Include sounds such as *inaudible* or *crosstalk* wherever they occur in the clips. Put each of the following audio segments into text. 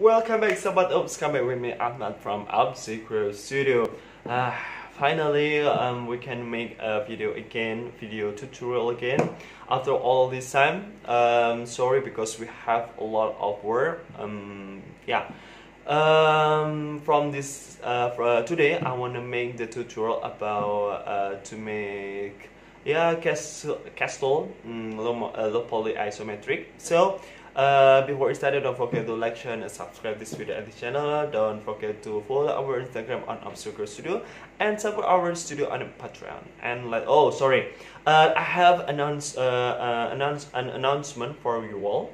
Welcome back Sabat Oops, come back with me Ahmad from Obsecro Studio uh, Finally, um, we can make a video again, video tutorial again After all this time, um, sorry because we have a lot of work um, Yeah um, From this, uh, for, uh, today I want to make the tutorial about uh, to make yeah, castle, castle um, low, low poly isometric. So uh, before we started, don't forget to like, share, and subscribe this video and this channel. Don't forget to follow our Instagram on Obscure Studio and support our studio on Patreon. And like, oh, sorry, uh, I have announced uh, uh, announce an announcement for you all.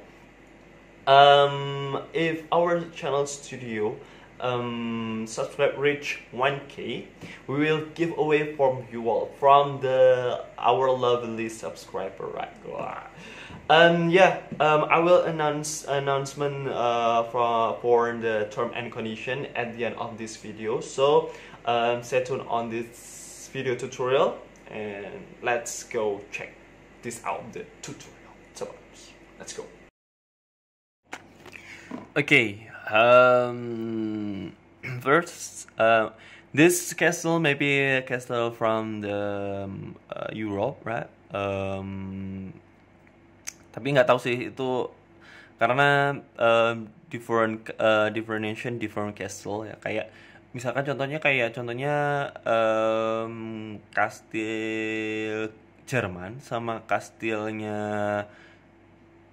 Um, if our channel studio um, subscribe reach 1k we will give away from you all from the our lovely subscriber right um, yeah, um, I will announce announcement uh, for, for the term and condition at the end of this video. So um, stay tuned on this video tutorial and let's go check this out, the tutorial. So let's go. Okay, um, *clears throat* first, uh, this castle may be a castle from the um, uh, Europe, right? Um, tapi nggak tahu sih itu karena uh, different uh, different nation different castle ya kayak misalkan contohnya kayak contohnya um, kastil Jerman sama kastilnya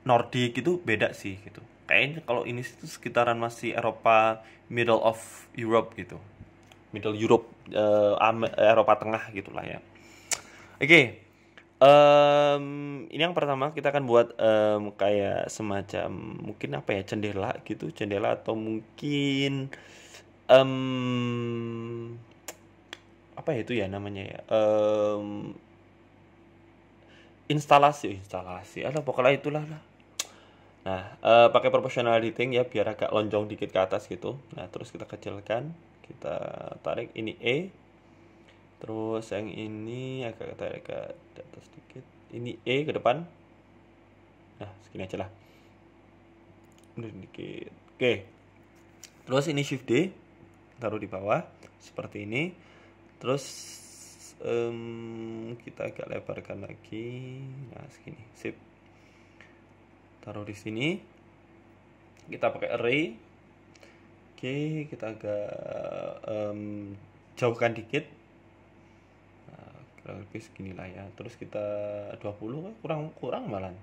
Nordik itu beda sih gitu kayaknya kalau ini itu sekitaran masih Eropa middle of Europe gitu middle Europe uh, Eropa tengah gitulah ya oke okay Um, ini yang pertama kita akan buat um, kayak semacam mungkin apa ya cendela gitu cendela atau mungkin um, apa ya itu ya namanya ya um, instalasi instalasi ada pokoknya itulah lah nah uh, pakai proportional editing ya biar agak lonjong dikit ke atas gitu nah terus kita kecilkan kita tarik ini e terus yang ini agak tarik ke atas sedikit ini E ke depan nah segini aja lah sedikit oke terus ini shift D taruh di bawah seperti ini terus um, kita agak lebarkan lagi nah segini sip taruh di sini kita pakai array oke kita agak um, jauhkan dikit kurang lebih segini lah ya terus kita 20 eh, kurang kurang malan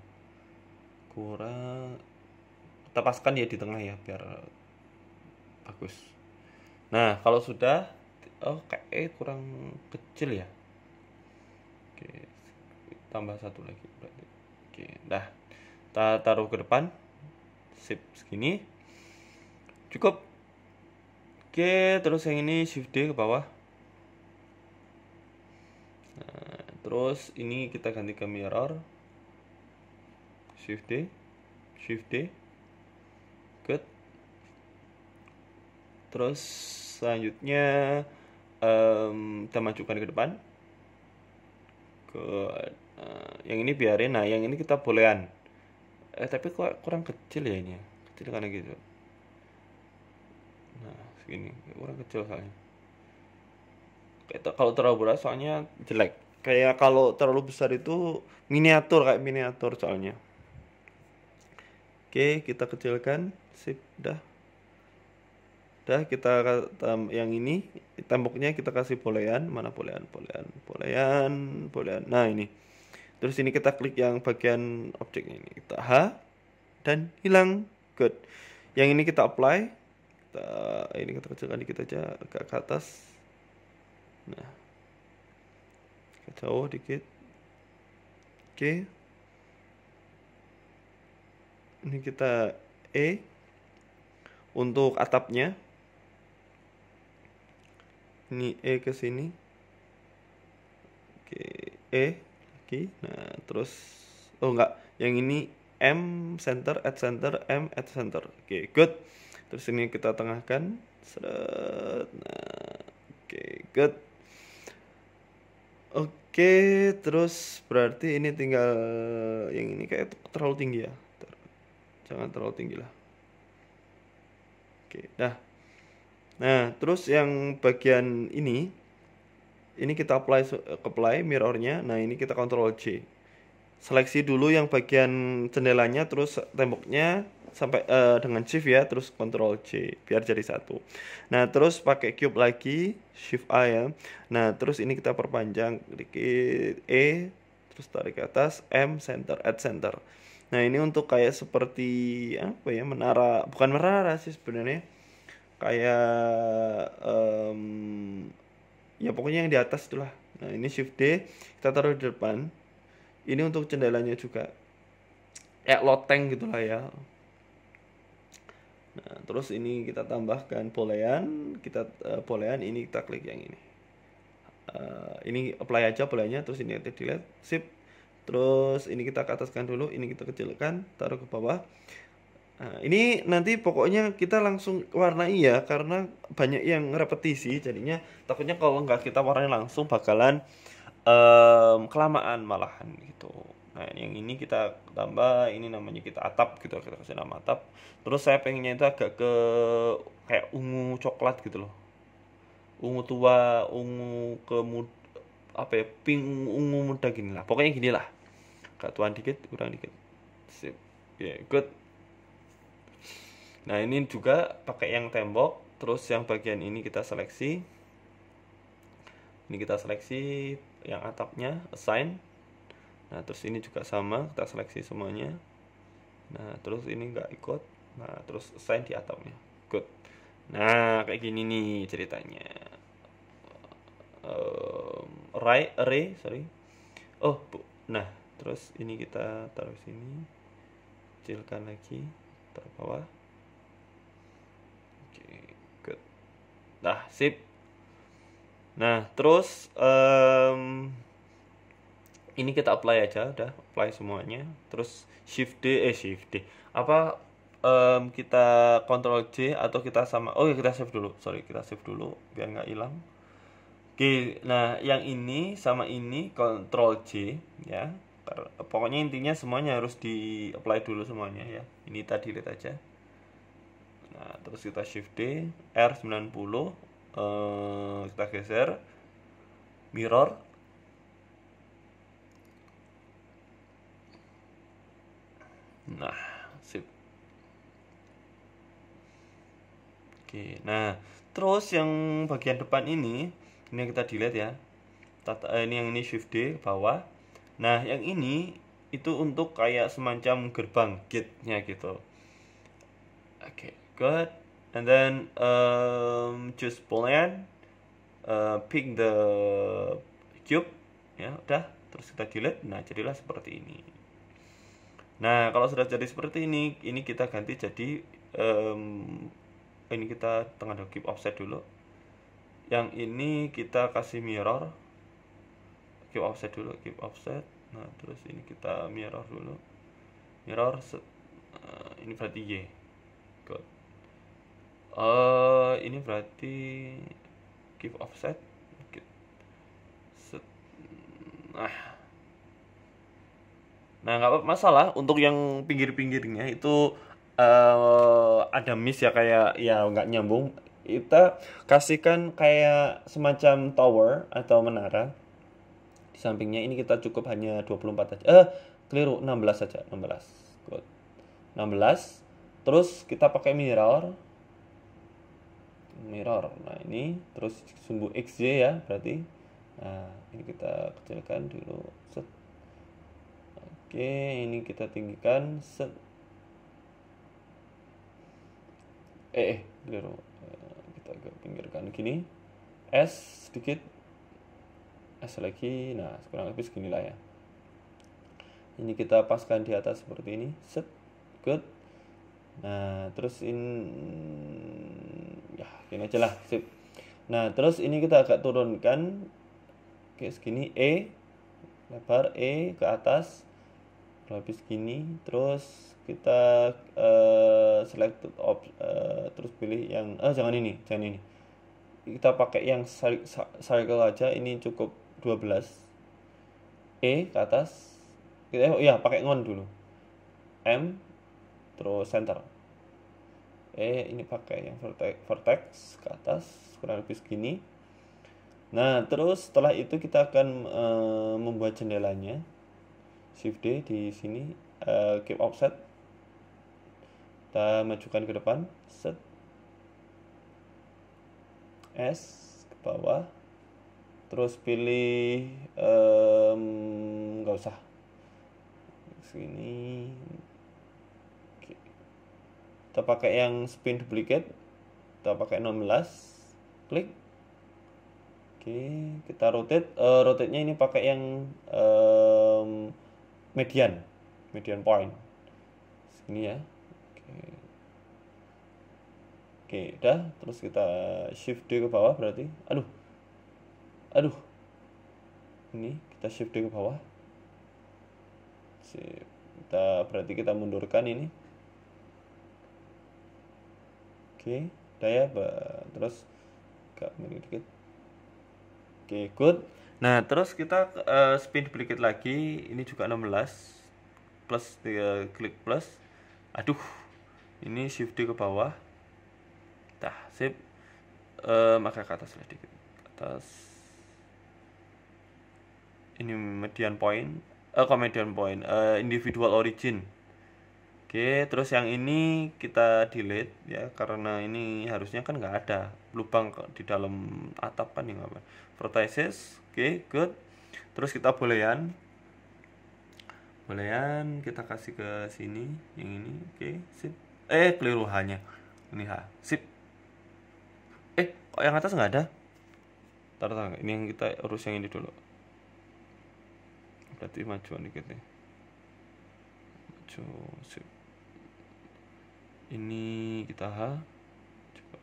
kurang kita paskan ya di tengah ya biar bagus nah kalau sudah oh kayak eh, kurang kecil ya oke tambah satu lagi berarti oke dah kita taruh ke depan sip segini cukup oke terus yang ini shift D ke bawah terus ini kita ganti ke mirror shift D shift D good terus selanjutnya um, kita majukan ke depan ke uh, nah, yang ini biarin nah yang ini kita bolehan eh tapi kok kurang kecil ya ini ya? kecil karena gitu nah segini kurang kecil soalnya kalau terlalu berat soalnya jelek kayak kalau terlalu besar itu miniatur kayak miniatur soalnya oke kita kecilkan sip dah dah kita um, yang ini temboknya kita kasih polean mana polean polean polean polean nah ini terus ini kita klik yang bagian objek ini kita H dan hilang good yang ini kita apply kita ini kita kecilkan dikit aja agak ke atas nah ke dikit oke ini kita E untuk atapnya ini E ke sini oke E lagi nah terus oh enggak yang ini M center at center M at center oke good terus ini kita tengahkan seret nah oke good Oke, terus berarti ini tinggal yang ini kayak terlalu tinggi ya. jangan terlalu tinggi lah. Oke, dah. Nah, terus yang bagian ini ini kita apply ke apply mirrornya. Nah, ini kita kontrol C. Seleksi dulu yang bagian jendelanya terus temboknya sampai uh, dengan shift ya terus control C biar jadi satu nah terus pakai cube lagi shift A ya nah terus ini kita perpanjang dikit E terus tarik ke atas M center at center nah ini untuk kayak seperti apa ya menara bukan menara sih sebenarnya kayak um, ya pokoknya yang di atas itulah nah ini shift D kita taruh di depan ini untuk jendelanya juga kayak loteng gitulah ya Nah, terus ini kita tambahkan polean, kita uh, polean ini kita klik yang ini. Uh, ini apply aja polenya, terus ini kita delete, sip. Terus ini kita ke ataskan dulu, ini kita kecilkan, taruh ke bawah. Nah, ini nanti pokoknya kita langsung warnai ya karena banyak yang repetisi jadinya takutnya kalau nggak kita warnai langsung bakalan um, kelamaan malahan gitu nah yang ini kita tambah ini namanya kita atap gitu kita kasih nama atap terus saya pengennya itu agak ke kayak ungu coklat gitu loh ungu tua ungu ke apa ya pink ungu muda gini lah pokoknya gini lah Kak tuan dikit kurang dikit sip ya yeah, good nah ini juga pakai yang tembok terus yang bagian ini kita seleksi ini kita seleksi yang atapnya assign nah terus ini juga sama kita seleksi semuanya nah terus ini nggak ikut nah terus sign di atomnya. good nah kayak gini nih ceritanya um, array array sorry oh bu nah terus ini kita taruh sini kecilkan lagi taruh bawah oke okay, good nah sip nah terus um, ini kita apply aja udah apply semuanya terus shift D eh shift D apa um, kita control C atau kita sama oh ya kita save dulu sorry kita save dulu biar nggak hilang Oke, nah yang ini sama ini control C ya. Pokoknya intinya semuanya harus di apply dulu semuanya ya. Ini tadi lihat aja. Nah, terus kita shift D, R90 eh kita geser mirror Nah, sip. Oke, nah terus yang bagian depan ini, ini yang kita delete ya. Tata, eh, ini yang ini shift D bawah. Nah, yang ini itu untuk kayak semacam gerbang gate-nya gitu. Oke, okay, good. And then um, choose boolean, uh, pick the cube, ya udah. Terus kita delete. Nah, jadilah seperti ini. Nah, kalau sudah jadi seperti ini, ini kita ganti jadi um, ini kita tengah keep offset dulu. Yang ini kita kasih mirror. Keep offset dulu, keep offset. Nah, terus ini kita mirror dulu. Mirror set, uh, eh, ini berarti Y. Good. Uh, ini berarti keep offset. Set. Nah, Nah nggak apa masalah untuk yang pinggir-pinggirnya itu uh, ada miss ya kayak ya nggak nyambung kita kasihkan kayak semacam tower atau menara di sampingnya ini kita cukup hanya 24 aja eh keliru 16 saja 16 good 16 terus kita pakai mirror mirror nah ini terus sumbu xj ya berarti nah ini kita kecilkan dulu set oke ini kita tinggikan set eh, eh keliru eh, kita agak pinggirkan gini S sedikit S lagi nah kurang lebih segini lah ya ini kita paskan di atas seperti ini set good nah terus ini ya gini aja lah sip nah terus ini kita agak turunkan kayak segini E lebar E ke atas lapis lebih segini terus kita uh, select op, uh, terus pilih yang ah jangan ini jangan ini kita pakai yang circle aja ini cukup 12 E ke atas kita oh ya pakai ngon dulu M terus center E ini pakai yang vertex, vertex ke atas kurang lebih segini nah terus setelah itu kita akan uh, membuat jendelanya shift D di sini uh, keep offset kita majukan ke depan set S ke bawah terus pilih nggak um, usah sini kita pakai yang spin duplicate kita pakai 16 klik Oke, kita rotate. Uh, rotate-nya ini pakai yang um, median median point sini ya oke. oke udah terus kita shift D ke bawah berarti aduh aduh ini kita shift D ke bawah Sip. kita berarti kita mundurkan ini oke udah ya terus agak mirip dikit oke good Nah, terus kita uh, spin duplicate lagi. Ini juga 16 plus dia klik plus. Aduh. Ini shift D ke bawah. Tah, sip. Uh, eh, maka ke atas lah atas. Ini median point, eh uh, komedian point, uh, individual origin. Oke, terus yang ini kita delete ya karena ini harusnya kan nggak ada lubang di dalam atap kan yang apa. Prothesis, oke, good. Terus kita bolean. Bolean kita kasih ke sini, yang ini, oke, sip. Eh, keliru hanya. Ini ha. sip. Eh, kok yang atas nggak ada? Taruh tar, ini yang kita urus yang ini dulu. Berarti majuan dikit nih. Maju, sip ini kita H coba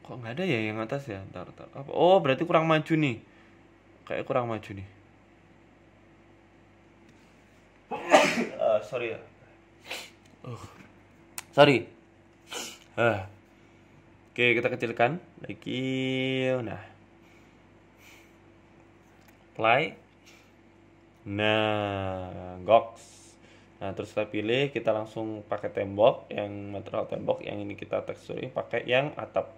kok nggak ada ya yang atas ya ntar, ntar. apa oh berarti kurang maju nih kayak kurang maju nih uh, *coughs* sorry ya uh. sorry uh. oke kita kecilkan lagi nah apply Nah, Gox. Nah, terus kita pilih, kita langsung pakai tembok yang material tembok yang ini kita teksturin pakai yang atap.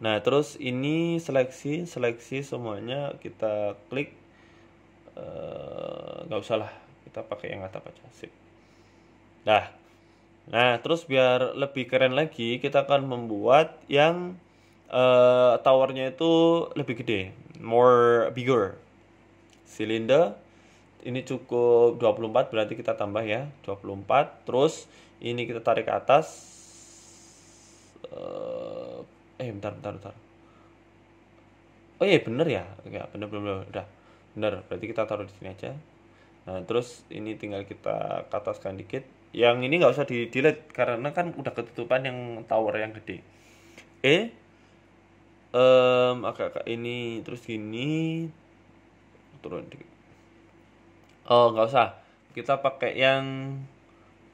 Nah, terus ini seleksi, seleksi semuanya kita klik eh, nggak uh, usah lah, kita pakai yang atap aja, sip. Nah, nah terus biar lebih keren lagi, kita akan membuat yang uh, towernya itu lebih gede more bigger silinder ini cukup 24 berarti kita tambah ya 24 terus ini kita tarik ke atas eh, eh bentar bentar bentar oh iya bener ya ya bener bener, bener. udah bener berarti kita taruh di sini aja nah terus ini tinggal kita kataskan dikit yang ini nggak usah di delete karena kan udah ketutupan yang tower yang gede e um, kakak ini terus gini turun dikit oh nggak usah kita pakai yang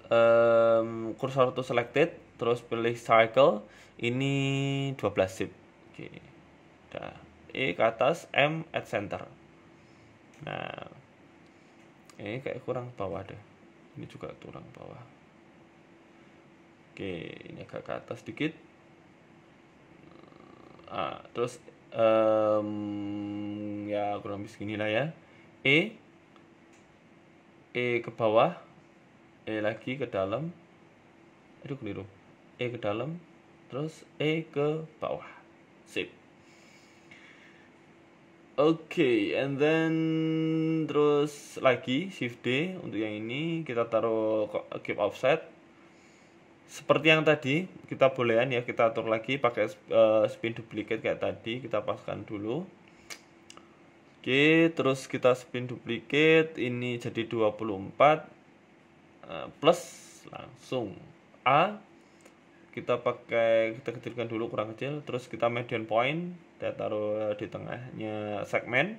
um, cursor to selected terus pilih cycle ini 12 zip oke dah E ke atas M at center nah ini e kayak kurang bawah deh ini juga kurang bawah oke ini agak ke atas dikit Ah, terus um, ya kurang lebih segini lah ya e e ke bawah e lagi ke dalam aduh keliru e ke dalam terus e ke bawah sip Oke, okay, and then terus lagi shift D untuk yang ini kita taruh keep offset seperti yang tadi kita bolehan ya kita atur lagi pakai uh, spin duplicate kayak tadi kita paskan dulu oke terus kita spin duplicate ini jadi 24 uh, eh, plus langsung A kita pakai kita kecilkan dulu kurang kecil terus kita median point kita taruh di tengahnya segmen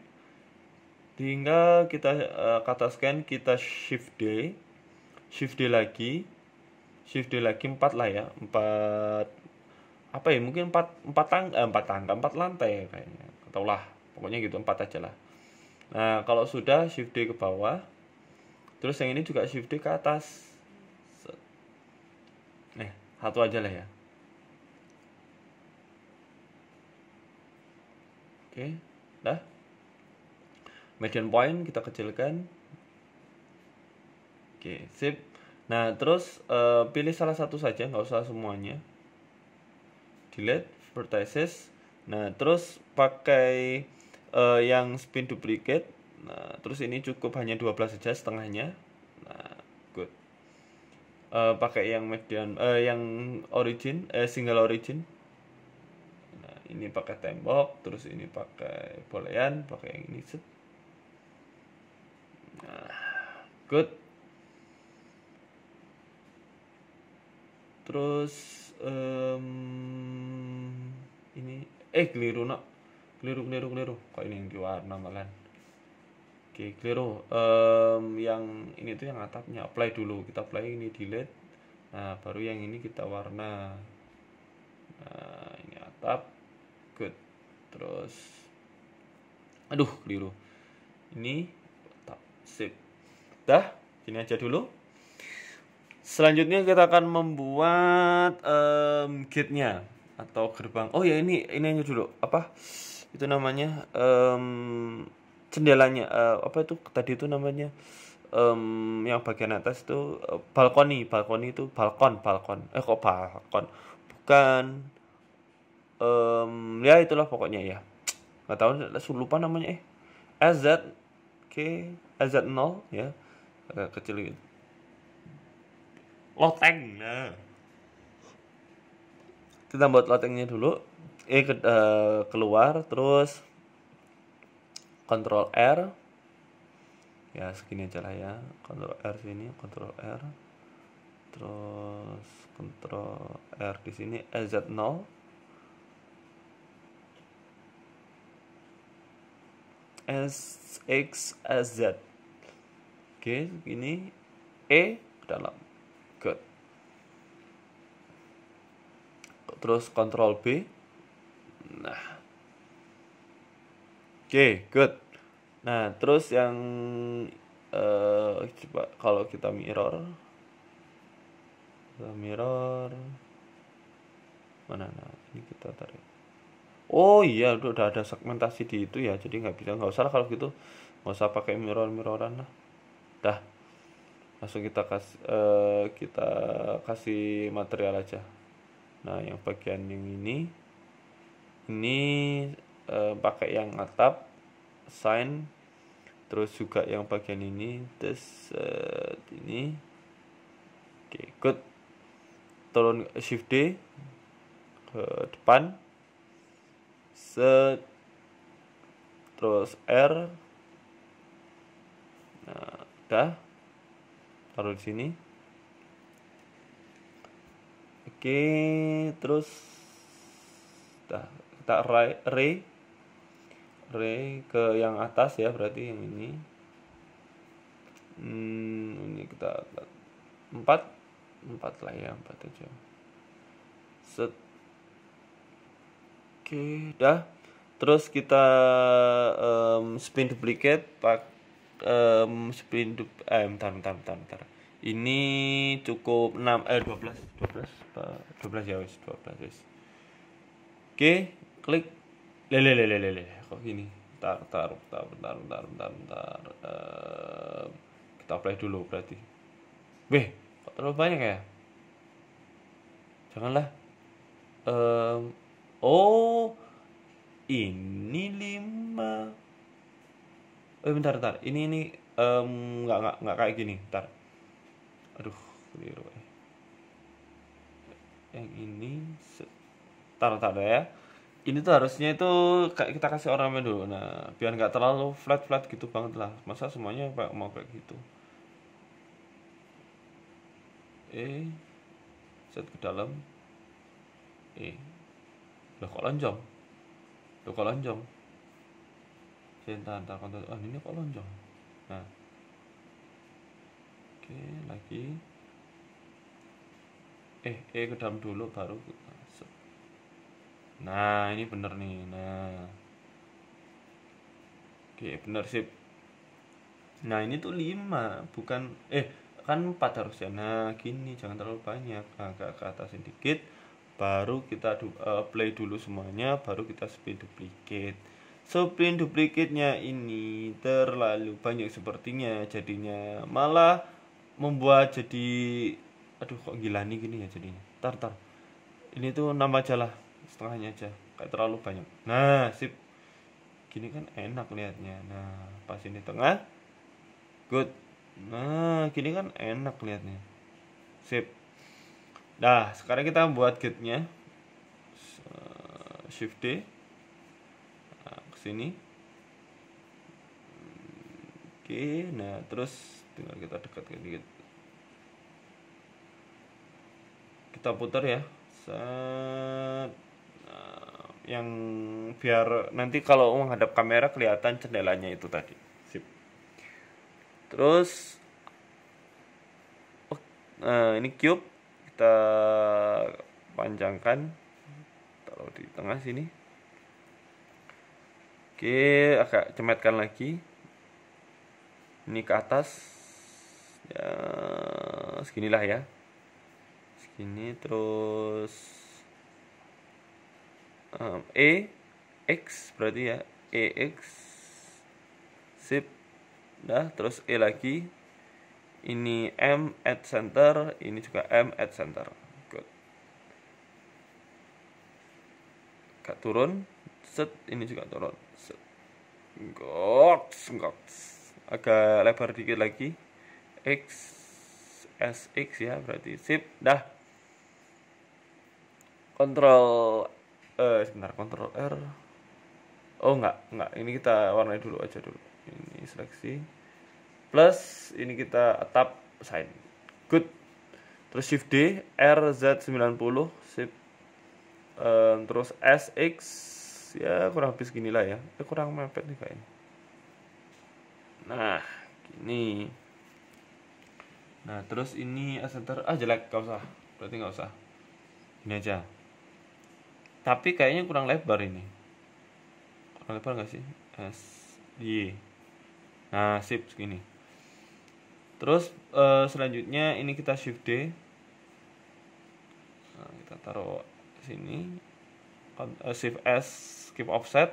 Tinggal kita uh, kata scan kita shift D shift D lagi shift day lagi empat lah ya empat apa ya mungkin empat empat tang eh, empat tangga empat lantai kayaknya atau lah pokoknya gitu empat aja lah nah kalau sudah shift D ke bawah terus yang ini juga shift D ke atas eh satu aja lah ya oke dah median point kita kecilkan oke sip Nah, terus uh, pilih salah satu saja, nggak usah semuanya. Delete vertices. Nah, terus pakai uh, yang spin duplicate. Nah, terus ini cukup hanya 12 saja setengahnya. Nah, good. Uh, pakai yang median uh, yang origin eh single origin. Nah, ini pakai tembok, terus ini pakai bolehan pakai yang ini Nah, good terus um, ini eh keliru nak keliru keliru keliru kok ini yang diwarna nama malan oke keliru um, yang ini tuh yang atapnya apply dulu kita apply ini delete nah baru yang ini kita warna nah ini atap good terus aduh keliru ini atap sip dah sini aja dulu Selanjutnya kita akan membuat um, gate-nya atau gerbang. Oh ya ini ini yang dulu apa itu namanya um, jendelanya uh, apa itu tadi itu namanya um, yang bagian atas itu uh, balkoni balkoni itu balkon balkon eh kok balkon bukan um, ya itulah pokoknya ya nggak tahu lupa namanya eh AZ k okay, AZ 0 ya agak kecil gitu loteng nah kita buat lotengnya dulu eh ke, uh, keluar terus control R ya segini aja lah ya control R sini control R terus control R di sini LZ0 S X oke okay, ini E ke dalam terus Ctrl B. Nah. Oke, okay, good. Nah, terus yang uh, coba kalau kita mirror kita mirror mana nah ini kita tarik oh iya udah ada segmentasi di itu ya jadi nggak bisa nggak usah lah kalau gitu nggak usah pakai mirror mirroran lah dah langsung kita kasih eh, uh, kita kasih material aja nah yang bagian yang ini ini e, pakai yang atap sign terus juga yang bagian ini terus e, ini oke okay, good turun shift D ke depan set terus R nah udah taruh di sini oke terus kita ray, ray, ray ke yang atas ya berarti yang ini hmm, ini kita empat empat lah ya empat aja set oke dah terus kita um, spin duplicate pak um, spin dup eh bentar bentar bentar, bentar ini cukup 6 eh 12 12 12 ya wis 12 wis oke klik lele lele lele kok gini tar tar tar tar tar tar tar uh, kita play dulu berarti weh kok terlalu banyak ya janganlah um, oh ini lima eh bentar bentar ini ini nggak um, nggak nggak kayak gini bentar aduh keliru eh. yang ini taruh taruh ya ini tuh harusnya itu kayak kita kasih ornamen dulu nah biar nggak terlalu flat flat gitu banget lah masa semuanya kayak mau kayak gitu eh set ke dalam eh udah kok lonjong udah kok lonjong saya entah tahan ah ini kok lonjong nah oke lagi eh E ke dalam dulu baru nah ini bener nih nah oke bener sip nah ini tuh 5 bukan eh kan 4 harusnya nah gini jangan terlalu banyak nah, agak ke atas sedikit baru kita uh, play dulu semuanya baru kita spin duplicate Spin nya ini terlalu banyak sepertinya jadinya malah membuat jadi aduh kok gila nih gini ya jadinya tar tar ini tuh nama aja lah setengahnya aja kayak terlalu banyak nah sip gini kan enak liatnya nah pas ini tengah good nah gini kan enak liatnya sip nah sekarang kita buat gate-nya eh, shift D nah, kesini hmm, oke nah terus tinggal kita dekatkan dikit kita putar ya Set. Nah, yang biar nanti kalau menghadap kamera kelihatan cendelanya itu tadi sip terus oh, nah, ini cube kita panjangkan kalau di tengah sini oke agak cemetkan lagi ini ke atas Eh, segini seginilah ya segini terus um, e x berarti ya e x sip dah terus e lagi ini m at center ini juga m at center good gak turun set ini juga turun set goks agak lebar dikit lagi x sx ya berarti sip dah kontrol eh sebentar kontrol r oh enggak enggak ini kita warnai dulu aja dulu ini seleksi plus ini kita tap sign good terus shift d r z 90 sip ehm, terus sx ya kurang habis ginilah ya eh, kurang mepet nih kayaknya nah gini Nah terus ini center ah jelek gak usah berarti nggak usah ini aja tapi kayaknya kurang lebar ini kurang lebar nggak sih S Y nah sip segini terus uh, selanjutnya ini kita shift D nah, kita taruh sini eh, shift S skip offset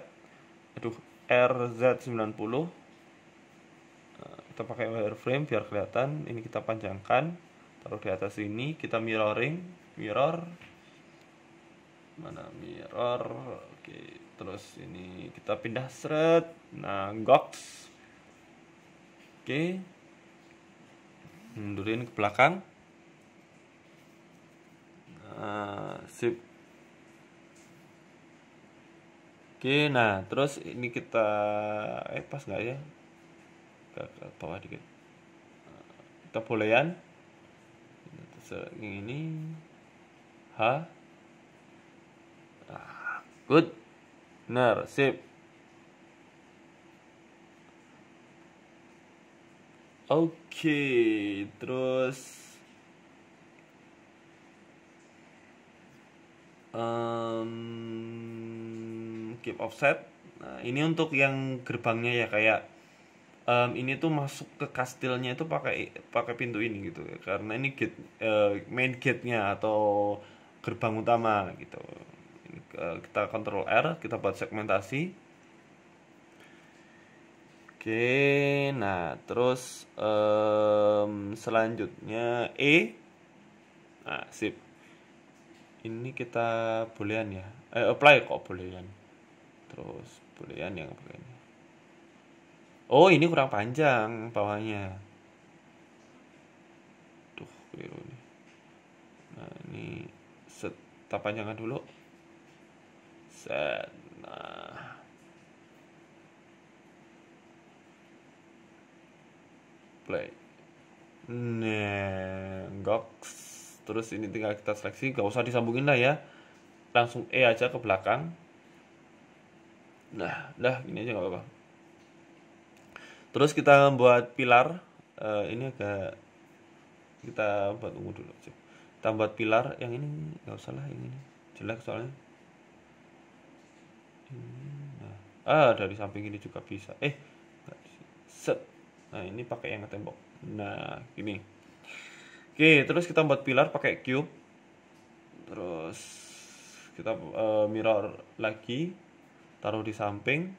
aduh RZ90 kita pakai wireframe biar kelihatan ini kita panjangkan taruh di atas ini kita mirroring mirror mana mirror oke terus ini kita pindah seret nah gox oke mundurin ke belakang nah, sip Oke, nah terus ini kita eh pas nggak ya? ke, ke bawah dikit kebolehan ini H ah, good benar sip oke terus um, keep offset nah, ini untuk yang gerbangnya ya kayak um, ini tuh masuk ke kastilnya itu pakai pakai pintu ini gitu karena ini gate uh, main gate-nya atau gerbang utama gitu eh, kita kontrol R kita buat segmentasi oke nah terus um, selanjutnya E nah sip ini kita boolean ya eh apply kok boolean terus boolean yang Oh ini kurang panjang bawahnya. Tuh biru nih. Nah ini set, kita panjangkan dulu. Set. Nah. Play. Nah, Gox. Terus ini tinggal kita seleksi, gak usah disambungin lah ya. Langsung E aja ke belakang. Nah, dah ini aja gak apa-apa terus kita buat pilar uh, ini agak kita buat ungu dulu aja kita buat pilar yang ini nggak usah lah yang ini jelek soalnya nah, ah dari samping ini juga bisa eh set nah ini pakai yang tembok nah gini oke terus kita buat pilar pakai cube terus kita uh, mirror lagi taruh di samping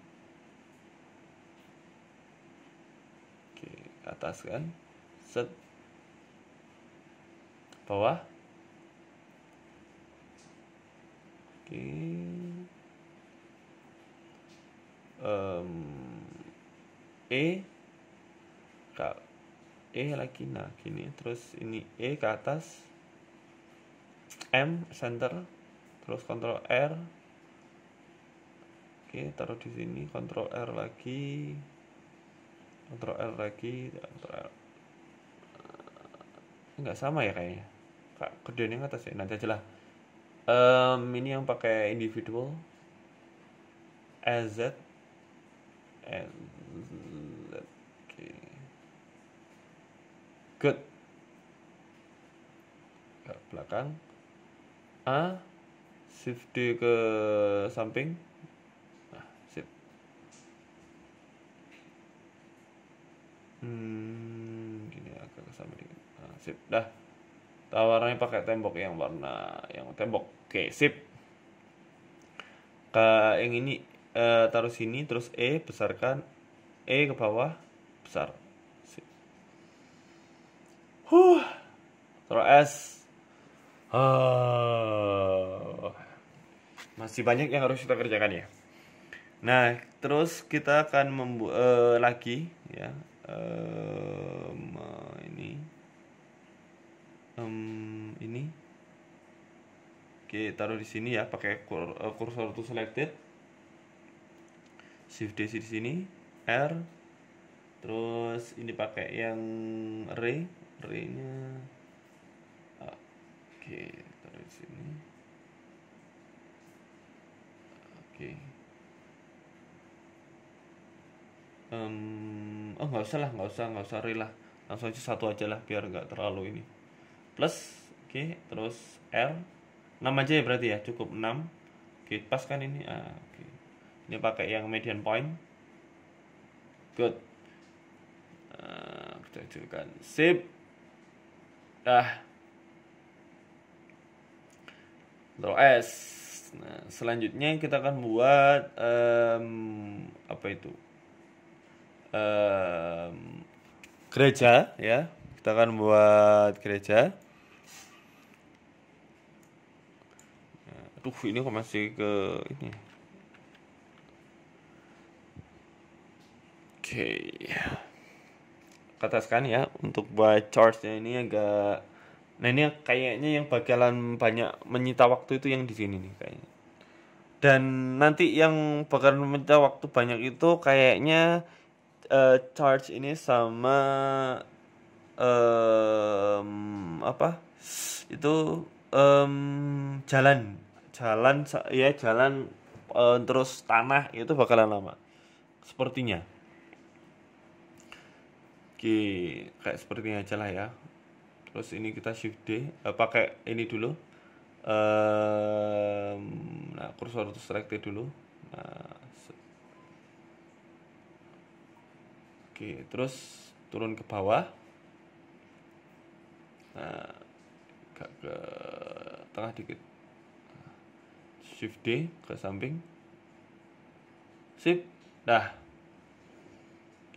atas kan set bawah oke um, e k, e lagi nah gini terus ini e ke atas m center terus kontrol r oke taruh di sini kontrol r lagi Ctrl R lagi Ctrl R nggak sama ya kayaknya kak kerjaan yang atas ya nanti aja lah um, ini yang pakai individual AZ and okay. good ke belakang A shift D ke samping hmm gini agak sama dengan nah, sip dah tawarannya pakai tembok yang warna yang tembok oke sip ke yang ini e, taruh sini terus e besarkan e ke bawah besar sip huh taruh s oh. masih banyak yang harus kita kerjakan ya nah terus kita akan membuat e, eh, lagi ya um, ini um, ini oke taruh di sini ya pakai kursor eh, uh, to selected shift DC di sini R terus ini pakai yang ray raynya ah, oke taruh di sini oke um, oh nggak usah lah nggak usah nggak usah rela langsung aja satu aja lah biar nggak terlalu ini plus oke okay, terus r 6 aja ya berarti ya cukup 6 oke okay, pas kan ini ah, oke okay. ini pakai yang median point good uh, kita hasilkan sip dah Draw S nah selanjutnya kita akan buat um, apa itu gereja ya kita akan buat gereja Aduh ini kok masih ke ini Oke okay. ya Untuk buat charge ini agak Nah ini kayaknya yang bakalan banyak menyita waktu itu yang di sini nih kayaknya Dan nanti yang bakalan menyita waktu banyak itu kayaknya uh, charge ini sama um, apa itu um, jalan jalan ya jalan uh, terus tanah itu bakalan lama sepertinya oke kayak sepertinya aja lah ya terus ini kita shift D uh, pakai ini dulu um, nah kursor terus select dulu nah Oke, terus turun ke bawah. Nah, ke tengah dikit. Shift D ke samping. Sip. Dah.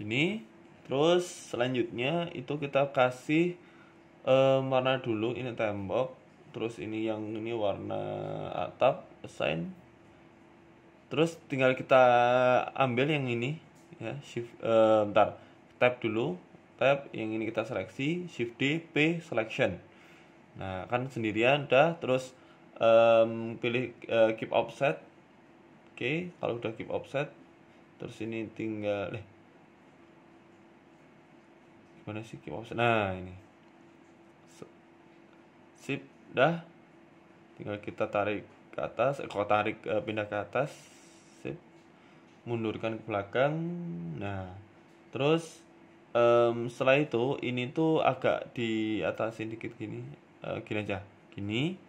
Ini terus selanjutnya itu kita kasih um, warna dulu ini tembok, terus ini yang ini warna atap, assign. Terus tinggal kita ambil yang ini ya shift uh, eh, ntar tab dulu tab yang ini kita seleksi shift D P selection nah kan sendirian udah terus um, pilih uh, keep offset oke okay, kalau udah keep offset terus ini tinggal eh, gimana sih keep offset nah ini sip dah tinggal kita tarik ke atas eh, kalau tarik uh, pindah ke atas mundurkan ke belakang nah terus um, setelah itu ini tuh agak di atas sedikit gini uh, gini aja gini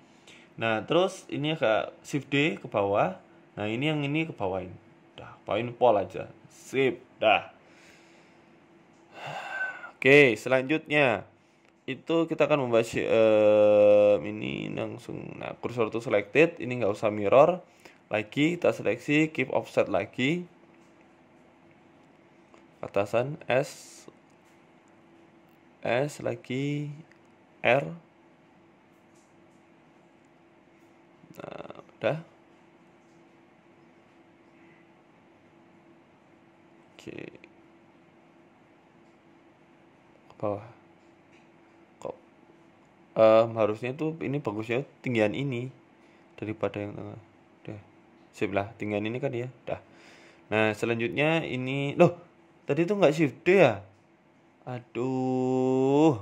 nah terus ini agak shift D ke bawah nah ini yang ini ke bawah ini dah poin pol aja sip dah Oke, selanjutnya itu kita akan membahas uh, ini langsung nah kursor itu selected ini nggak usah mirror lagi kita seleksi keep offset lagi atasan S S lagi R nah udah oke ke bawah kok um, harusnya tuh ini bagusnya tinggian ini daripada yang tengah Sip lah, tinggal ini kan ya. Dah. Nah, selanjutnya ini loh, tadi tuh nggak shift D ya? Aduh.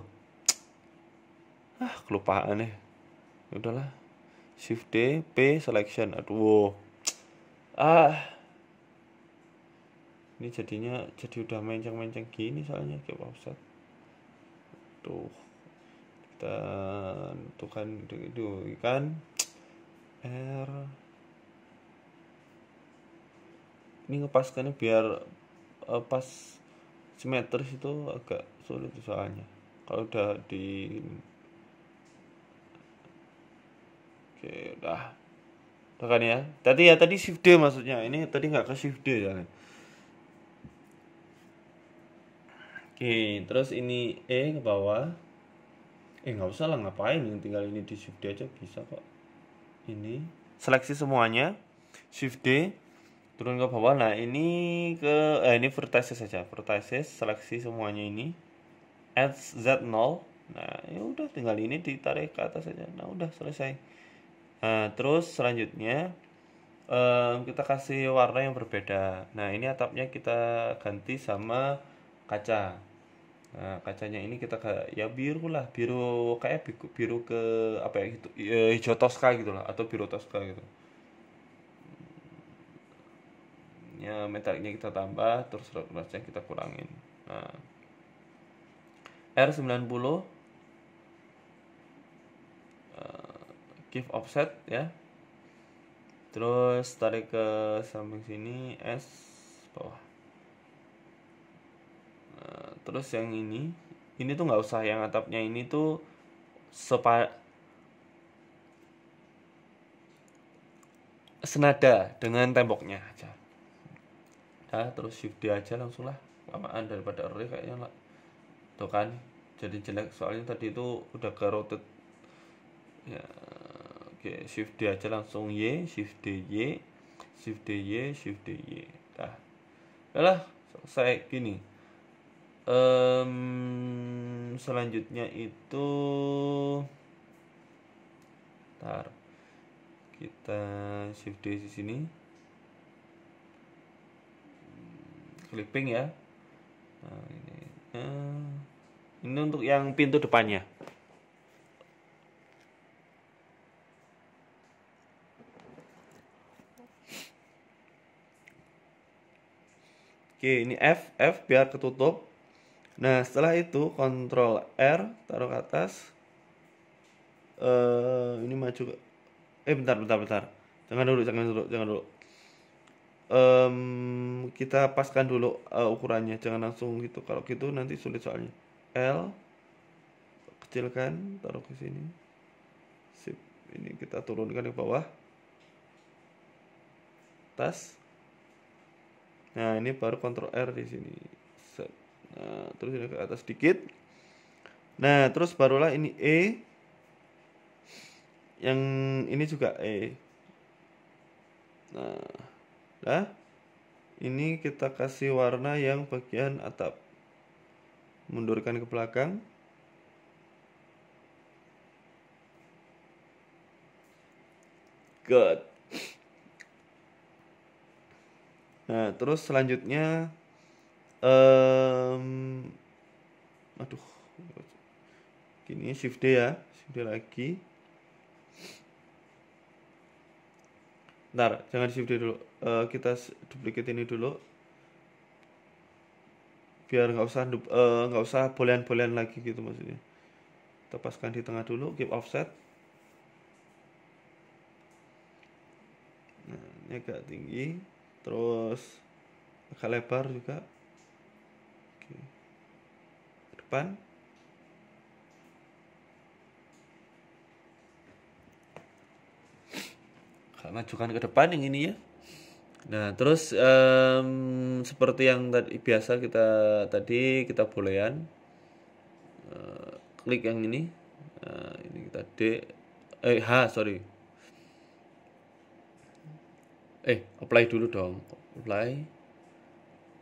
Ah, kelupaan ya. Udahlah. Shift D, P selection. Aduh. Ah. Ini jadinya jadi udah menceng-menceng gini soalnya kayak pausat. Tuh kita tuh kan itu kan R ini ngepaskannya biar uh, pas simetris itu agak sulit soalnya kalau udah di oke udah udah kan ya tadi ya tadi shift D maksudnya ini tadi nggak ke shift D ya oke terus ini E ke bawah eh nggak usah lah ngapain tinggal ini di shift D aja bisa kok ini seleksi semuanya shift D turun ke bawah nah ini ke eh, ini vertices saja vertices seleksi semuanya ini add z0 nah ya udah tinggal ini ditarik ke atas saja nah udah selesai nah, terus selanjutnya um, kita kasih warna yang berbeda nah ini atapnya kita ganti sama kaca nah kacanya ini kita ke ya biru lah biru kayak biru, ke apa ya gitu eh, hijau toska gitu lah atau biru toska gitu ya, metaliknya kita tambah terus rasnya kita kurangin nah R90 uh, give offset ya terus tarik ke samping sini S bawah nah, terus yang ini ini tuh nggak usah yang atapnya ini tuh sepa senada dengan temboknya aja H terus shift D aja langsung lah lamaan daripada array kayaknya lah tuh kan jadi jelek soalnya tadi itu udah ke rotate ya oke shift D aja langsung Y shift D Y shift D Y shift D Y dah lah selesai gini um, selanjutnya itu ntar kita shift D di sini clipping ya nah, ini nah, ini untuk yang pintu depannya Oke, ini F, F biar ketutup. Nah, setelah itu kontrol R taruh ke atas. Eh, uh, ini maju Eh, bentar, bentar, bentar. Jangan dulu, jangan dulu, jangan dulu um, kita paskan dulu uh, ukurannya jangan langsung gitu kalau gitu nanti sulit soalnya L kecilkan taruh ke sini sip ini kita turunkan ke bawah tas nah ini baru kontrol R di sini Set. nah terus ini ke atas sedikit nah terus barulah ini E yang ini juga E nah Nah, ini kita kasih warna yang bagian atap. Mundurkan ke belakang. Good. Nah, terus selanjutnya um, aduh. Gini shift D ya, shift D lagi. Ntar, jangan di dulu. Uh, kita duplikat ini dulu. Biar nggak usah eh, nggak uh, usah bolehan-bolehan lagi gitu maksudnya. Tepaskan di tengah dulu, keep offset. Nah, ini agak tinggi. Terus agak lebar juga. Oke. Depan. majukan ke depan yang ini ya nah terus um, seperti yang tadi biasa kita tadi kita bolehan uh, klik yang ini uh, ini kita d eh h sorry eh apply dulu dong apply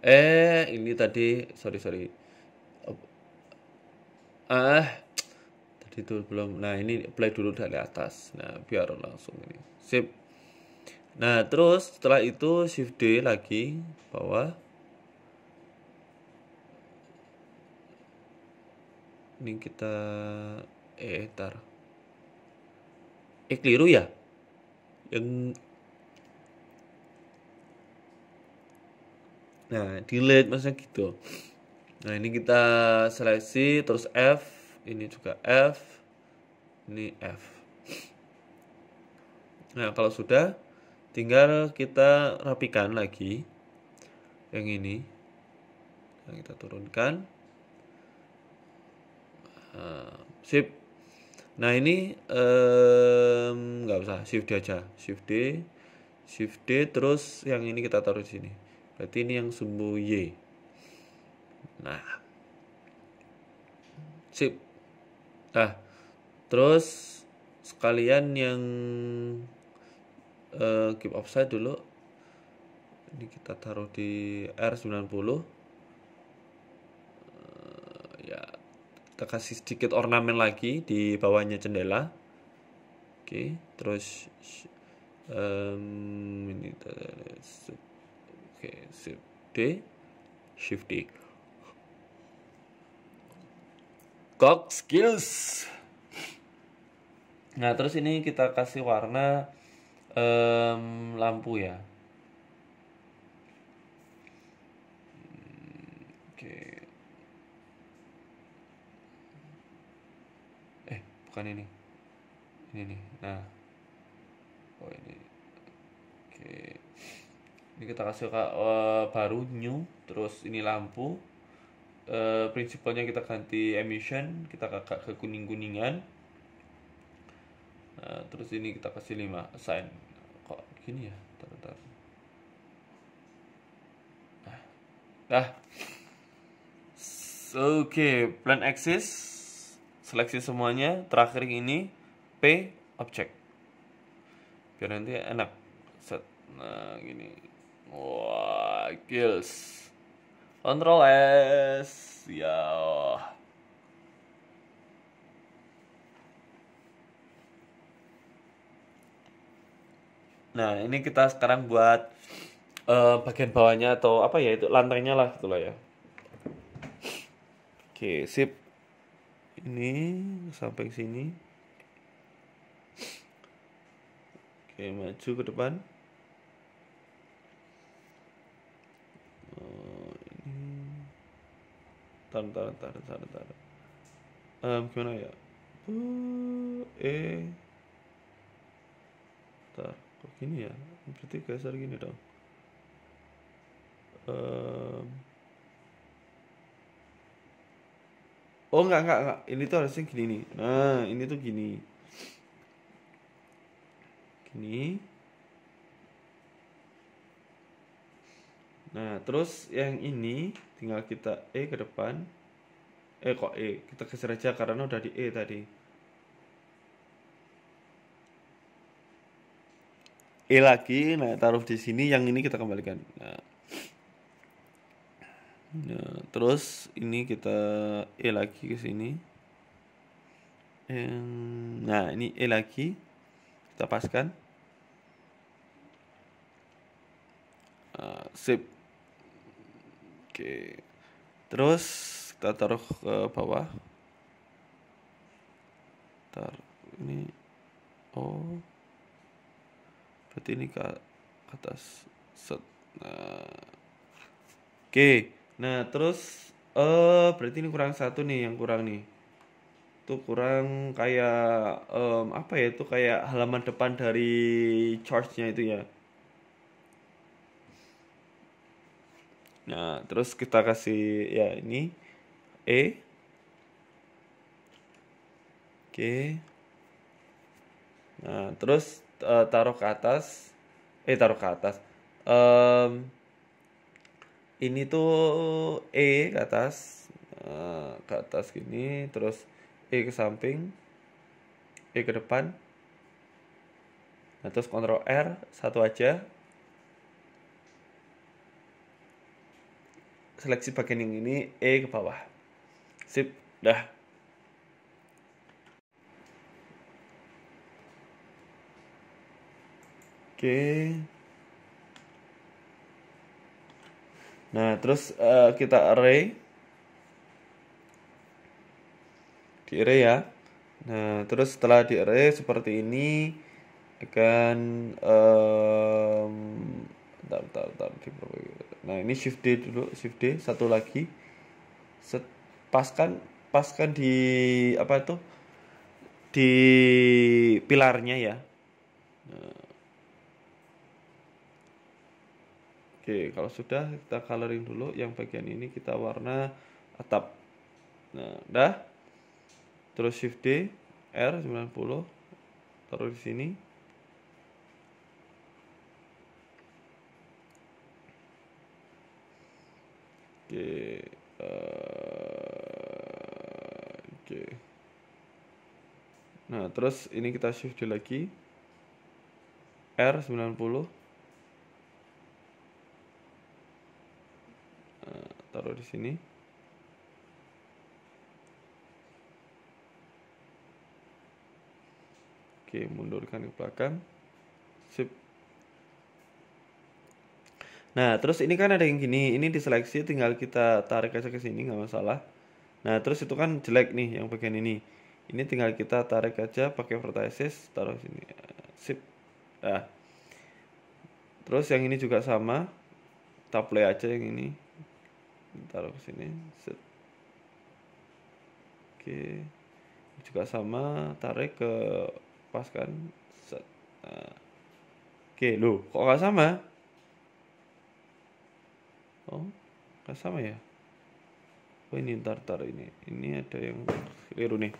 eh ini tadi sorry sorry ah tadi itu belum nah ini apply dulu dari atas nah biar langsung ini sip Nah, terus setelah itu shift D lagi bawah. Ini kita eh tar. Eh keliru ya? Yang Nah, delete maksudnya gitu. Nah, ini kita seleksi terus F, ini juga F, ini F. Nah, kalau sudah tinggal kita rapikan lagi yang ini nah, kita turunkan nah, sip nah ini nggak um, usah shift D aja shift D shift D terus yang ini kita taruh di sini berarti ini yang sumbu Y nah sip ah terus sekalian yang uh, eh, keep offside dulu ini kita taruh di R90 uh, ya kita kasih sedikit ornamen lagi di bawahnya jendela oke okay, terus um, ini oke okay, shift D shift D Cock skills nah terus ini kita kasih warna um, lampu ya oke okay. eh bukan ini ini nih nah oh ini oke okay. ini kita kasih uh, baru new terus ini lampu Uh, prinsipalnya kita ganti emission kita kakak ke kuning kuningan Eh, terus ini kita kasih 5 sign kok gini ya tar, tar. nah, ah. oke okay. plan axis seleksi semuanya terakhir ini p object biar nanti enak set nah gini wah kills Control S. Ya. Nah, ini kita sekarang buat uh, bagian bawahnya atau apa ya itu lantainya lah itulah ya. Oke, sip. Ini sampai sini. Oke, maju ke depan. Oh, ini. Tar, tar, tar, tar, tar. Um, gimana ya? Bu, eh. Tar gini ya berarti geser gini dong uh, oh enggak enggak enggak ini tuh harusnya gini nih nah ini tuh gini gini nah terus yang ini tinggal kita e ke depan e kok e kita geser aja karena udah di e tadi E lagi nah taruh di sini yang ini kita kembalikan nah. Nah, terus ini kita E lagi ke sini nah ini E lagi kita paskan nah, sip oke terus kita taruh ke bawah tar ini oh berarti ini ke atas set nah oke nah terus eh uh, berarti ini kurang satu nih yang kurang nih itu kurang kayak um, apa ya itu kayak halaman depan dari charge-nya itu ya Nah, terus kita kasih ya ini E. Oke. Nah, terus uh, taruh ke atas eh taruh ke atas um, ini tuh E ke atas uh, ke atas gini terus E ke samping E ke depan nah terus kontrol R satu aja seleksi bagian yang ini E ke bawah sip dah Oke. Nah, terus uh, kita array. Di array ya. Nah, terus setelah di array seperti ini akan um, bentar, bentar, bentar, ya? Nah, ini shift D dulu, shift D satu lagi. Set, paskan paskan di apa itu? di pilarnya ya Oke, kalau sudah kita coloring dulu yang bagian ini kita warna atap. Nah, dah. Terus shift D, R 90 taruh di sini. Oke, eh, oke. Nah, terus ini kita shift D lagi. R 90 taruh di sini oke mundurkan ke belakang sip nah terus ini kan ada yang gini ini diseleksi tinggal kita tarik aja ke sini nggak masalah nah terus itu kan jelek nih yang bagian ini ini tinggal kita tarik aja pakai vertices taruh sini sip nah terus yang ini juga sama kita play aja yang ini taruh ke sini set oke juga sama tarik ke pas kan set nah. oke lo kok gak sama oh gak sama ya oh ini ntar taruh ini ini ada yang keliru nih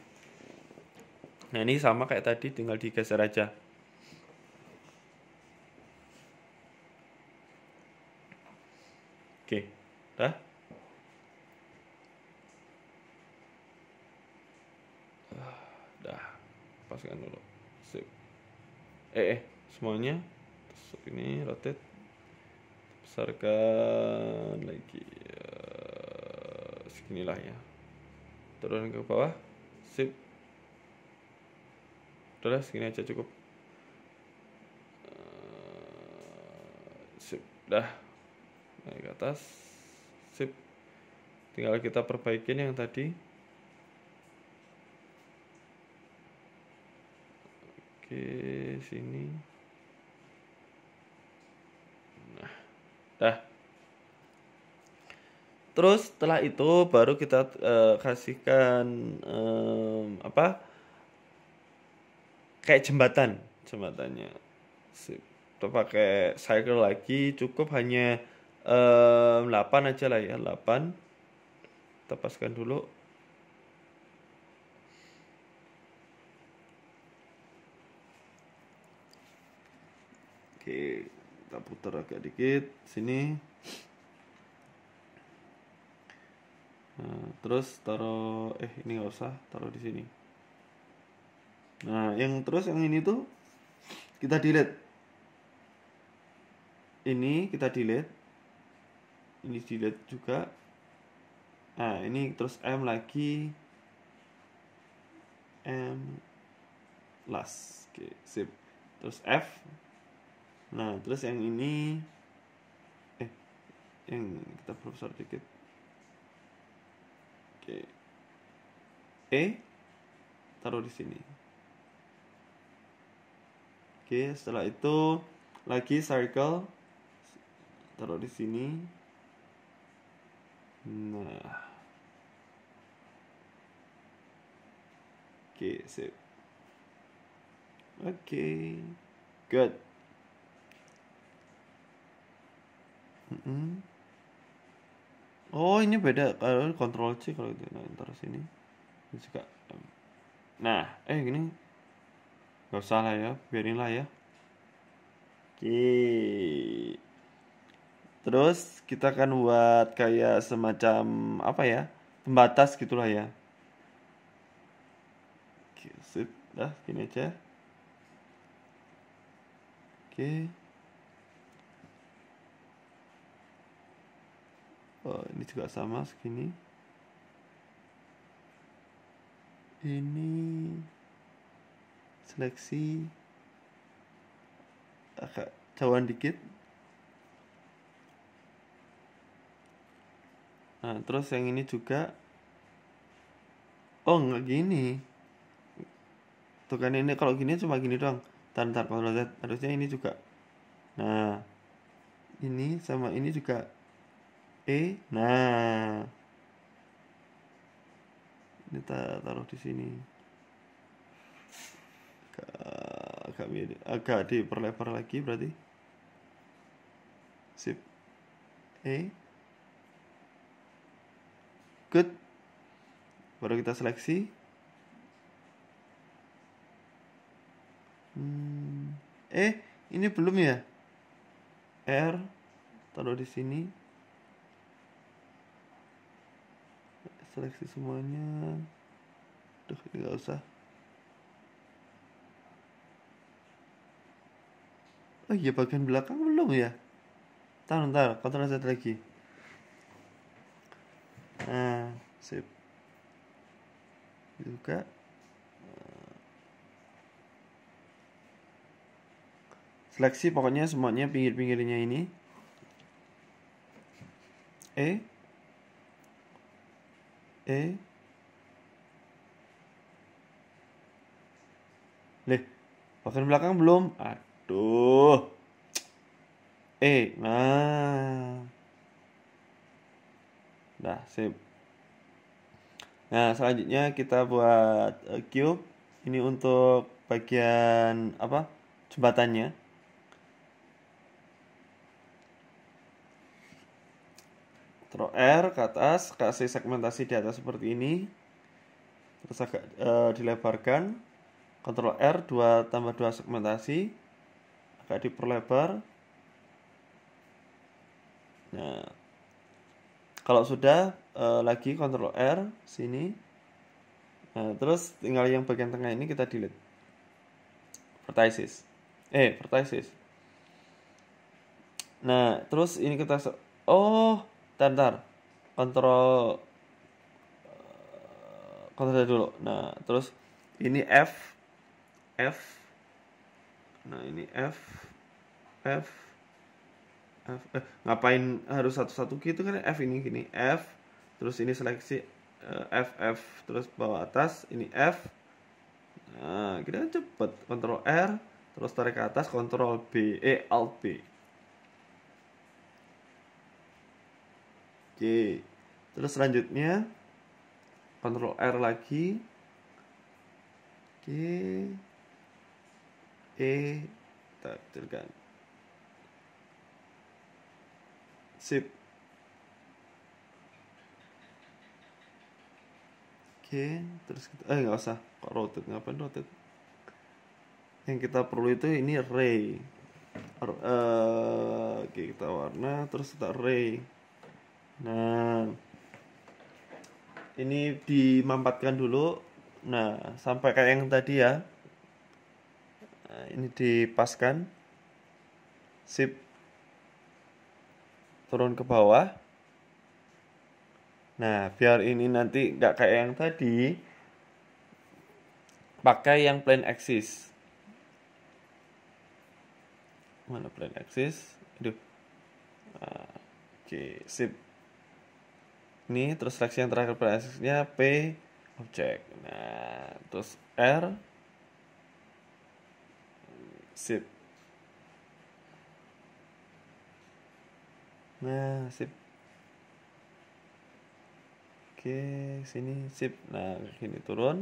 nah ini sama kayak tadi tinggal digeser aja Oke, dah. pastikan dulu sip eh, eh semuanya terus ini rotate besarkan lagi uh, seginilah ya turun ke bawah sip udah segini aja cukup eh, sip dah naik ke atas sip tinggal kita perbaikin yang tadi Oke, sini. Nah, dah. Terus setelah itu baru kita uh, kasihkan um, apa? Kayak jembatan, jembatannya. Sip. Kita pakai cycle lagi, cukup hanya um, 8 aja lah ya, 8. Kita paskan dulu. putar agak dikit sini nah, terus taruh eh ini nggak usah taruh di sini nah yang terus yang ini tuh kita delete ini kita delete ini delete juga nah ini terus M lagi M last oke okay, sip terus F nah terus yang ini eh yang kita profesor dikit oke e taruh di sini oke setelah itu lagi circle taruh di sini nah Oke, okay, sip. Oke, good. mm Oh ini beda kalau kontrol C kalau itu nah, ntar sini juga nah eh gini nggak usah lah ya biarinlah ya oke terus kita akan buat kayak semacam apa ya pembatas gitulah ya oke sip dah gini aja oke oh, ini juga sama segini ini seleksi agak jauhan dikit nah terus yang ini juga oh nggak gini tuh kan ini kalau gini cuma gini doang tanpa kalau Z harusnya ini juga nah ini sama ini juga E. Nah. Ini kita taruh di sini. Agak agak, agak diperlebar lagi berarti. Sip. E. Good. Baru kita seleksi. Hmm. Eh, ini belum ya? R taruh di sini. seleksi semuanya ini gak usah oh iya bagian belakang belum ya Tahan, ntar ntar kontrol set lagi nah sip juga seleksi pokoknya semuanya pinggir-pinggirnya ini E eh Leh, bagian belakang belum? Aduh. E. Nah. Nah, sip. Nah, selanjutnya kita buat eh, cube. Ini untuk bagian apa? Jembatannya. Ctrl R ke atas, kasih segmentasi di atas seperti ini. Terus agak e, dilebarkan. Ctrl R 2 tambah 2 segmentasi. Agak diperlebar. Nah, kalau sudah e, lagi Ctrl R sini. Nah, terus tinggal yang bagian tengah ini kita delete. Vertices. Eh, vertices. Nah, terus ini kita oh Ntar, ntar. Kontrol eh, kontrol dulu. Nah, terus ini F F Nah, ini F F F eh, ngapain harus satu-satu gitu kan F ini gini F terus ini seleksi eh, F F terus bawah atas ini F Nah, kita cepet kontrol R terus tarik ke atas kontrol B E Alt B Oke. Terus selanjutnya kontrol R lagi. Oke. E takdirkan. Sip. Oke, terus kita eh enggak usah kok rotate ngapain rotate yang kita perlu itu ini ray uh, oke kita warna terus kita ray Nah, ini dimampatkan dulu. Nah, sampai kayak yang tadi ya. Nah, ini dipaskan. Sip. Turun ke bawah. Nah, biar ini nanti nggak kayak yang tadi, pakai yang plane axis. Mana plane axis? Aduh. Ah, oke, okay, sip ini terus seleksi yang terakhir pada nya P objek nah terus R sip nah sip oke sini sip nah ini turun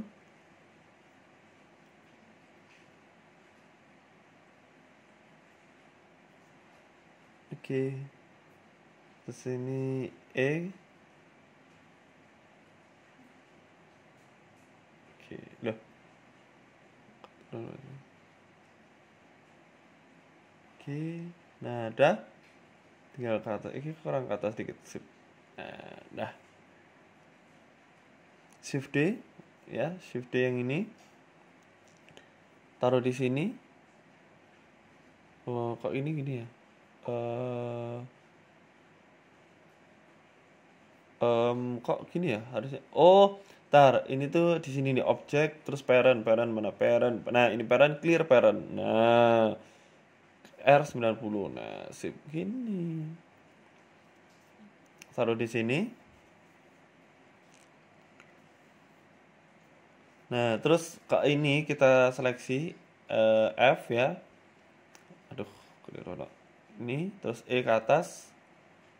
oke terus ini E dulu oke nah dah tinggal ke atas ini kurang ke atas dikit sip nah dah shift D ya shift D yang ini taruh di sini oh kok ini gini ya uh, um, kok gini ya harusnya oh tar ini tuh di sini nih objek terus parent parent mana parent nah ini parent clear parent nah R90 nah sip gini taruh di sini nah terus ke ini kita seleksi uh, F ya aduh keliru ini terus E ke atas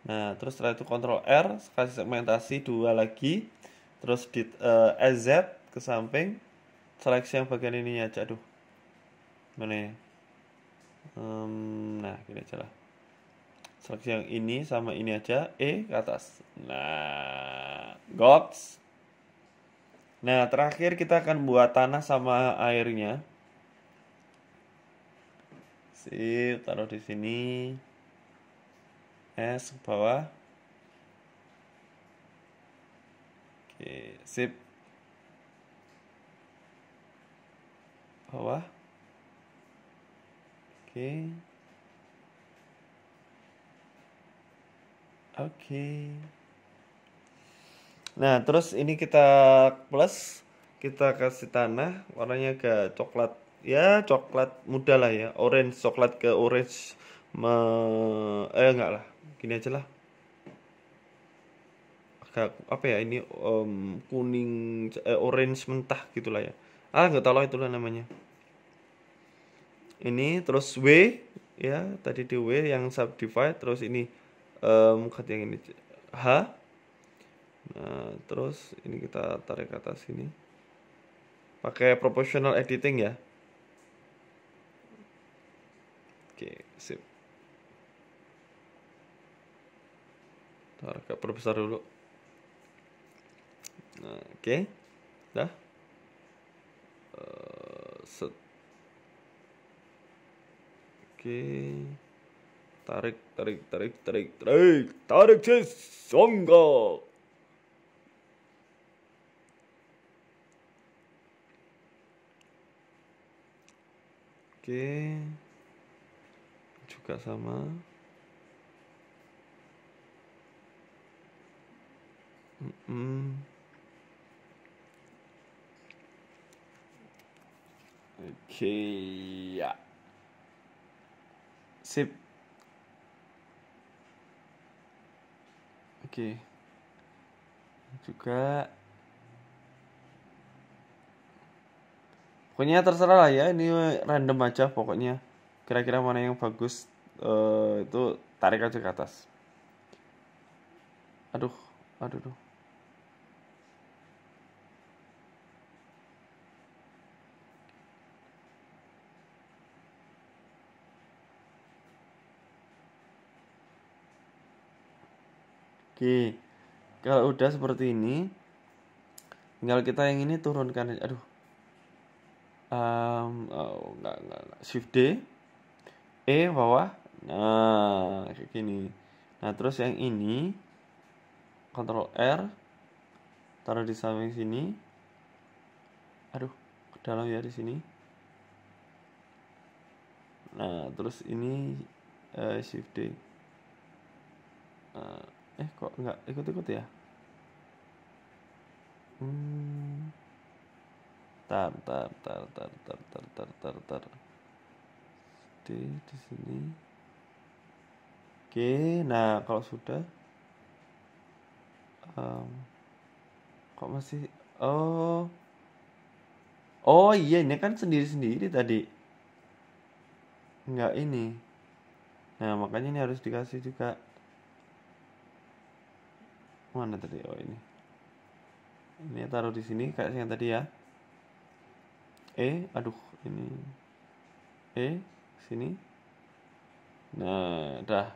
nah terus setelah itu kontrol R kasih segmentasi dua lagi terus di uh, eh, SZ ke samping seleksi yang bagian ini aja aduh mana ya um, nah gini aja lah seleksi yang ini sama ini aja E ke atas nah gods nah terakhir kita akan buat tanah sama airnya sip taruh di sini S ke bawah Oke, eh, sip. Bawah. Oke. Oke. Nah, terus ini kita plus, kita kasih tanah, warnanya ke coklat. Ya, coklat muda lah ya, orange, coklat ke orange. Me... Eh, enggak lah, gini aja lah apa ya ini um, kuning eh, orange mentah gitulah ya ah nggak tahu lah itulah namanya ini terus W ya tadi di W yang subdivide terus ini um, yang ini H nah terus ini kita tarik ke atas sini pakai proportional editing ya oke sip tarik agak perbesar dulu. Oke. Dah. u set. Oke. Tarik, tarik, tarik, tarik, tarik. Tarik si Songga. Oke. Juga sama. Mm-mm. Oke, ya. Sip. Oke. Juga Pokoknya terserah lah ya, ini random aja pokoknya. Kira-kira mana yang bagus uh, itu tarik aja ke atas. Aduh, aduh, aduh. Oke. Kalau udah seperti ini tinggal kita yang ini turunkan aja. aduh. Um, oh, enggak, enggak, enggak. Shift D E bawah. Nah, kayak gini. Nah, terus yang ini Ctrl R taruh di samping sini. Aduh, ke dalam ya di sini. Nah, terus ini uh, shift D. Uh, eh kok nggak ikut-ikut ya hmm tar tar tar tar tar tar tar tar tar di di sini oke nah kalau sudah um, kok masih oh oh iya ini kan sendiri sendiri tadi nggak ini nah makanya ini harus dikasih juga mana tadi oh ini ini taruh di sini kayak yang tadi ya e aduh ini e sini nah dah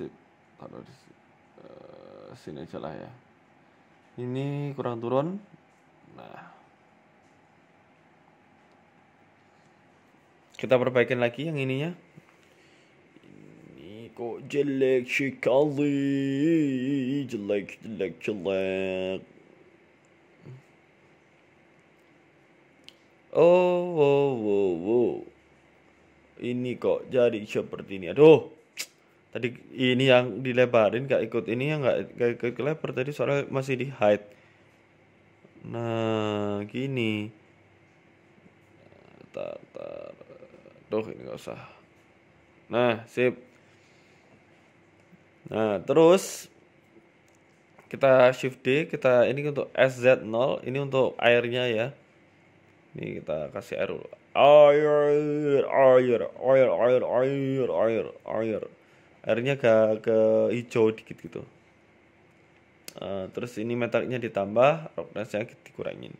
sip taruh di uh, sini aja lah ya ini kurang turun nah kita perbaikin lagi yang ininya kok oh, jelek kali, jelek jelek jelek oh oh oh, oh. ini kok jadi seperti ini aduh tadi ini yang dilebarin gak ikut ini yang gak, gak ikut kelebar tadi suara masih di hide nah gini tar tar Duh ini gak usah Nah, sip. Nah, terus kita shift D, kita ini untuk SZ0, ini untuk airnya ya. Ini kita kasih air dulu. Air, air, air, air, air, air, air. Airnya ke ke hijau dikit gitu. Uh, terus ini metaliknya ditambah, roughnessnya dikurangin.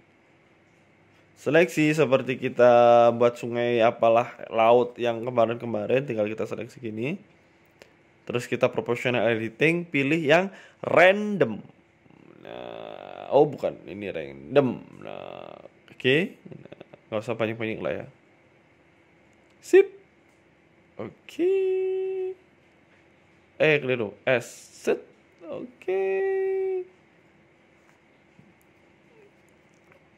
Seleksi seperti kita buat sungai apalah laut yang kemarin-kemarin tinggal kita seleksi gini. Terus kita proportional editing pilih yang random. Nah, oh bukan, ini random. Nah, oke. Okay. Nah, gak usah panjang-panjang lah ya. Sip. Oke. Okay. Eh, keliru. S. Set. Oke. Okay.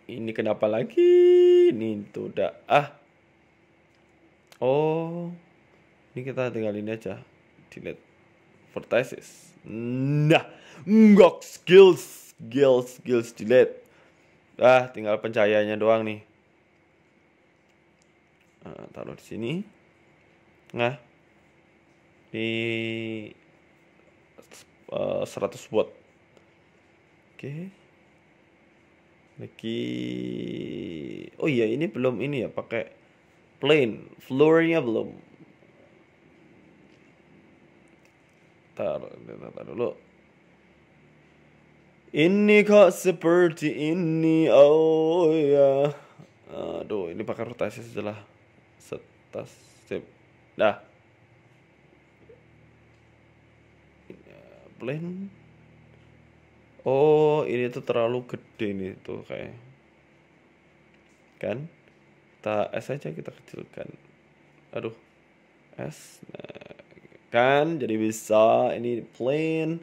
ini kenapa lagi ini tuh udah ah oh ini kita tinggal ini aja Internet advertises. Nah, nggak skills, skills, skills delete. Ah, tinggal pencahayaannya doang nih. Nah, taruh di sini. Nah, di uh, eh, 100 watt. Oke. Lagi Oh iya, ini belum ini ya pakai plane, floornya belum. Taruh, taruh dulu. Ini kok seperti ini, oh ya. Aduh, ini pakai rotasi setelah setas sip. Dah. Blend. Oh, ini tuh terlalu gede ini tuh kayak. Kan? Kita S aja kita kecilkan. Aduh. S. Nah, kan jadi bisa ini plain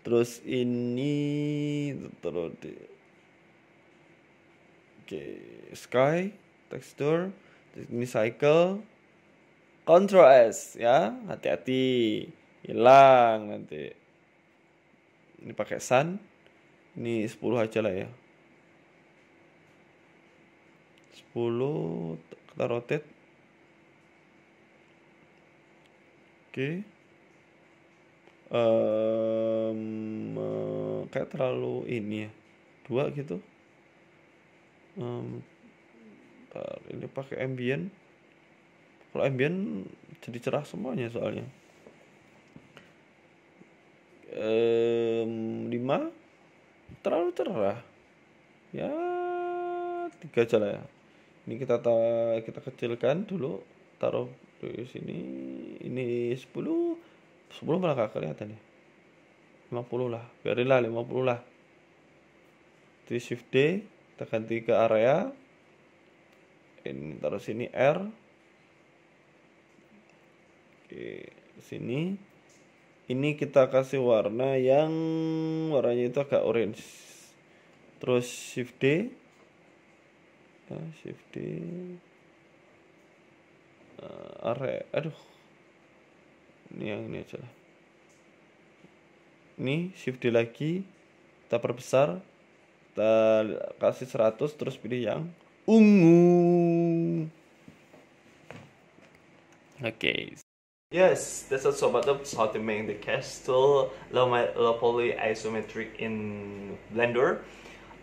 terus ini terus oke sky texture ini cycle control S ya hati-hati hilang nanti ini pakai sun ini 10 aja lah ya 10 kita rotate Oke, um, kayak terlalu ini ya dua gitu um, bentar, ini pakai ambient kalau ambient jadi cerah semuanya soalnya um, lima terlalu cerah ya tiga aja lah ya ini kita ta kita kecilkan dulu taruh terus ini ini 10 10 malah gak kelihatan ya 50 lah biarinlah 50 lah terus shift D kita ganti ke area ini taruh sini R oke sini ini kita kasih warna yang warnanya itu agak orange terus shift D nah, shift D uh, eh, are aduh ini yang ini aja lah ini shift D lagi kita perbesar kita kasih 100 terus pilih yang ungu oke okay. Yes, that's also about the, how to make the castle poly isometric in Blender.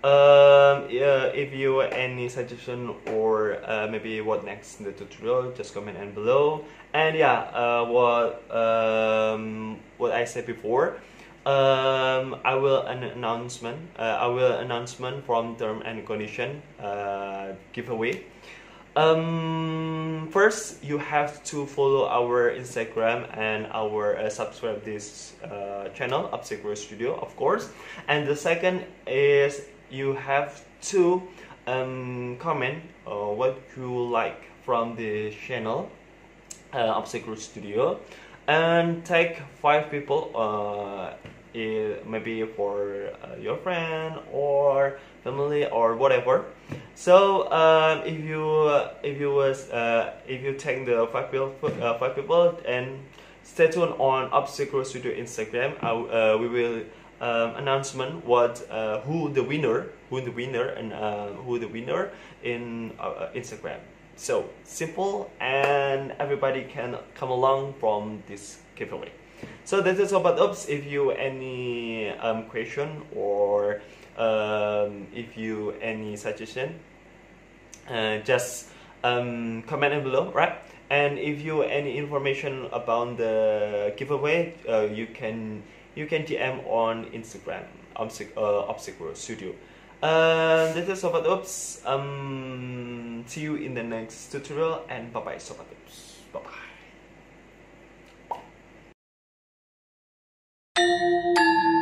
um, yeah, if you any suggestion or uh, maybe what next in the tutorial just comment and below and yeah uh, what um, what I said before um, I will an announcement uh, I will announcement from term and condition uh, giveaway um, first you have to follow our Instagram and our uh, subscribe this uh, channel Obsecure Studio of course and the second is you have to um, comment uh, what you like from the channel uh, Studio and take five people uh, maybe for uh, your friend or family or whatever so um, if you uh, if you was uh, if you take the five people uh, five people and stay tuned on Obscure Studio Instagram I, we will um, announcement What, uh, who the winner, who the winner, and uh, who the winner in uh, Instagram. So simple, and everybody can come along from this giveaway. So this is all about Oops. If you any um, question or um, if you any suggestion, uh, just um, comment below, right? And if you any information about the giveaway, uh, you can you can DM on Instagram, Obsec- uh, Studio. Uh, this is Sobat Ups. Um, see you in the next tutorial and bye bye Sobat Ups. Bye bye.